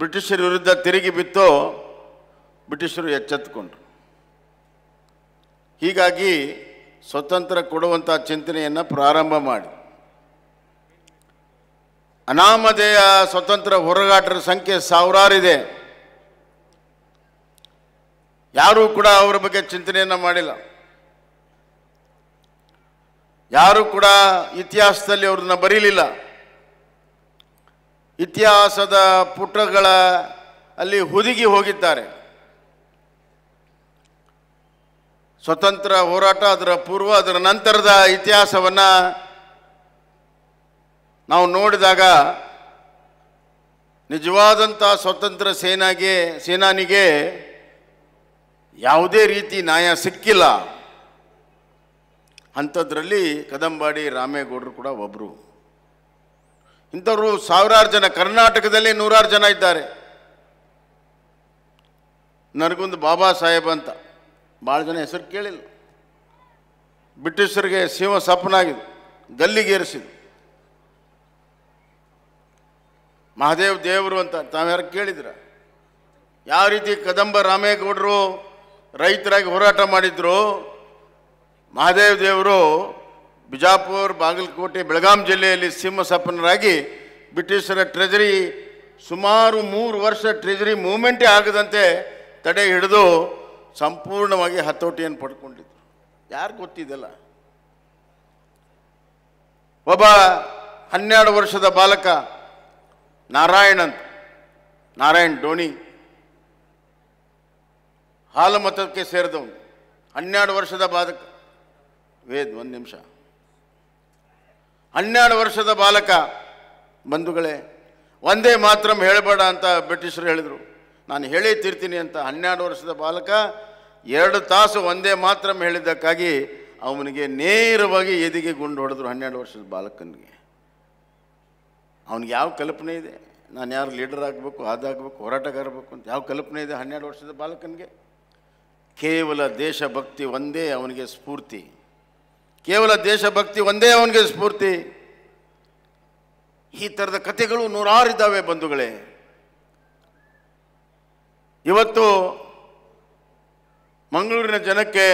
ಬ್ರಿಟಿಷರ ವಿರುದ್ಧ ತಿರುಗಿ ಬಿತ್ತು ಬ್ರಿಟಿಷರು ಎಚ್ಚೆತ್ತುಕೊಂಡ್ರು ಹೀಗಾಗಿ ಸ್ವತಂತ್ರ ಕೊಡುವಂಥ ಚಿಂತನೆಯನ್ನು ಪ್ರಾರಂಭ ಮಾಡಿ ಅನಾಮಧೇಯ ಸ್ವತಂತ್ರ ಹೋರಾಟರ ಸಂಖ್ಯೆ ಸಾವಿರಾರಿದೆ ಯಾರೂ ಕೂಡ ಅವರ ಬಗ್ಗೆ ಚಿಂತನೆಯನ್ನು ಮಾಡಿಲ್ಲ ಯಾರೂ ಕೂಡ ಇತಿಹಾಸದಲ್ಲಿ ಅವ್ರನ್ನ ಬರೀಲಿಲ್ಲ ಇತಿಹಾಸದ ಪುಟಗಳ ಅಲ್ಲಿ ಹುದುಗಿ ಹೋಗಿದ್ದಾರೆ ಸ್ವತಂತ್ರ ಹೋರಾಟ ಅದರ ಪೂರ್ವ ಅದರ ನಂತರದ ಇತಿಹಾಸವನ್ನು ನಾವು ನೋಡಿದಾಗ ನಿಜವಾದಂಥ ಸ್ವತಂತ್ರ ಸೇನಾಗೆ ಸೇನಾನಿಗೆ ಯಾವುದೇ ರೀತಿ ನ್ಯಾಯ ಸಿಕ್ಕಿಲ್ಲ ಅಂಥದ್ರಲ್ಲಿ ಕದಂಬಾಡಿ ರಾಮೇಗೌಡರು ಕೂಡ ಒಬ್ಬರು ಇಂಥವರು ಸಾವಿರಾರು ಜನ ಕರ್ನಾಟಕದಲ್ಲಿ ನೂರಾರು ಜನ ಇದ್ದಾರೆ ನನಗೊಂದು ಬಾಬಾ ಸಾಹೇಬ್ ಅಂತ ಭಾಳ ಜನ ಹೆಸರು ಕೇಳಿಲ್ಲ ಬ್ರಿಟಿಷರಿಗೆ ಸಿಂಹ ಸಪ್ಪನಾಗಿದ್ದು ಗಲ್ಲಿಗೇರಿಸಿದ್ದು ಮಹಾದೇವ್ ದೇವರು ಅಂತ ತಾವ್ಯಾರು ಕೇಳಿದ್ರ ಯಾವ ರೀತಿ ಕದಂಬ ರಾಮೇಗೌಡರು ರೈತರಾಗಿ ಹೋರಾಟ ಮಾಡಿದ್ರು ಮಹಾದೇವ ದೇವರು ಬಿಜಾಪುರ್ ಬಾಗಲಕೋಟೆ ಬೆಳಗಾಂ ಜಿಲ್ಲೆಯಲ್ಲಿ ಸಿಂಹಸಪ್ಪನರಾಗಿ ಬ್ರಿಟಿಷರ ಟ್ರೆಜರಿ ಸುಮಾರು ಮೂರು ವರ್ಷ ಟ್ರೆಜರಿ ಮೂಮೆಂಟೇ ಆಗದಂತೆ ತಡೆ ಹಿಡಿದು ಸಂಪೂರ್ಣವಾಗಿ ಹತೋಟಿಯನ್ನು ಪಡ್ಕೊಂಡಿದ್ರು ಯಾರು ಗೊತ್ತಿದೆಲ್ಲ ಒಬ್ಬ ಹನ್ನೆರಡು ವರ್ಷದ ಬಾಲಕ ನಾರಾಯಣ್ ಅಂತ ನಾರಾಯಣ್ ಡೋಣಿ ಹಾಲು ಮತಕ್ಕೆ ಸೇರಿದವನು ಹನ್ನೆರಡು ವರ್ಷದ ಬಾಲಕ ವೇದ್ ಒಂದು ನಿಮಿಷ ಹನ್ನೆರಡು ವರ್ಷದ ಬಾಲಕ ಬಂಧುಗಳೇ ಒಂದೇ ಮಾತ್ರ ಹೇಳಬೇಡ ಅಂತ ಬ್ರಿಟಿಷರು ಹೇಳಿದರು ನಾನು ಹೇಳಿ ತಿರ್ತೀನಿ ಅಂತ ಹನ್ನೆರಡು ವರ್ಷದ ಬಾಲಕ ಎರಡು ತಾಸು ಒಂದೇ ಮಾತ್ರ ಹೇಳಿದ್ದಕ್ಕಾಗಿ ಅವನಿಗೆ ನೇರವಾಗಿ ಎದಿಗೆ ಗುಂಡು ಹೊಡೆದ್ರು ಹನ್ನೆರಡು ವರ್ಷದ ಬಾಲಕನಿಗೆ ಅವನಿಗೆ ಯಾವ ಕಲ್ಪನೆ ಇದೆ ನಾನು ಯಾರು ಲೀಡರ್ ಆಗಬೇಕು ಅದಾಗಬೇಕು ಹೋರಾಟಗಾರ ಆಗಬೇಕು ಅಂತ ಯಾವ ಕಲ್ಪನೆ ಇದೆ ಹನ್ನೆರಡು ವರ್ಷದ ಬಾಲಕನಿಗೆ ಕೇವಲ ದೇಶಭಕ್ತಿ ಒಂದೇ ಅವನಿಗೆ ಸ್ಫೂರ್ತಿ ಕೇವಲ ದೇಶಭಕ್ತಿ ಒಂದೇ ಅವನಿಗೆ ಸ್ಫೂರ್ತಿ ಈ ಥರದ ಕಥೆಗಳು ಇದ್ದಾವೆ ಬಂಧುಗಳೇ ಇವತ್ತು ಮಂಗಳೂರಿನ ಜನಕ್ಕೆ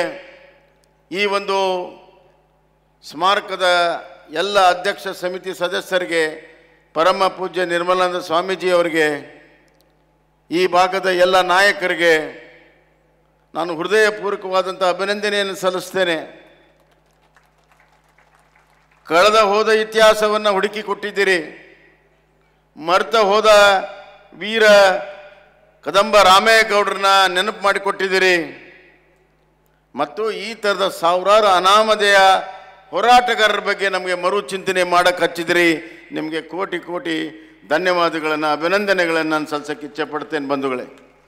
ಈ ಒಂದು ಸ್ಮಾರಕದ ಎಲ್ಲ ಅಧ್ಯಕ್ಷ ಸಮಿತಿ ಸದಸ್ಯರಿಗೆ ಪರಮ ಪೂಜ್ಯ ನಿರ್ಮಲಾನಂದ ಸ್ವಾಮೀಜಿಯವರಿಗೆ ಈ ಭಾಗದ ಎಲ್ಲ ನಾಯಕರಿಗೆ ನಾನು ಹೃದಯಪೂರ್ವಕವಾದಂಥ ಅಭಿನಂದನೆಯನ್ನು ಸಲ್ಲಿಸ್ತೇನೆ ಕಳೆದ ಹೋದ ಇತಿಹಾಸವನ್ನು ಹುಡುಕಿ ಕೊಟ್ಟಿದ್ದೀರಿ ಮರ್ತ ಹೋದ ವೀರ ಕದಂಬ ರಾಮೇಗೌಡ್ರನ್ನ ನೆನಪು ಮಾಡಿಕೊಟ್ಟಿದ್ದೀರಿ ಮತ್ತು ಈ ಥರದ ಸಾವಿರಾರು ಅನಾಮಧೇಯ ಹೋರಾಟಗಾರರ ಬಗ್ಗೆ ನಮಗೆ ಮರು ಚಿಂತನೆ ಮಾಡಕ್ಕೆ ಹಚ್ಚಿದ್ರಿ ನಿಮಗೆ ಕೋಟಿ ಕೋಟಿ ಧನ್ಯವಾದಗಳನ್ನು ಅಭಿನಂದನೆಗಳನ್ನು ನಾನು ಸಲ್ಸಕ್ಕೆ ಇಚ್ಛೆ ಪಡ್ತೇನೆ ಬಂಧುಗಳೇ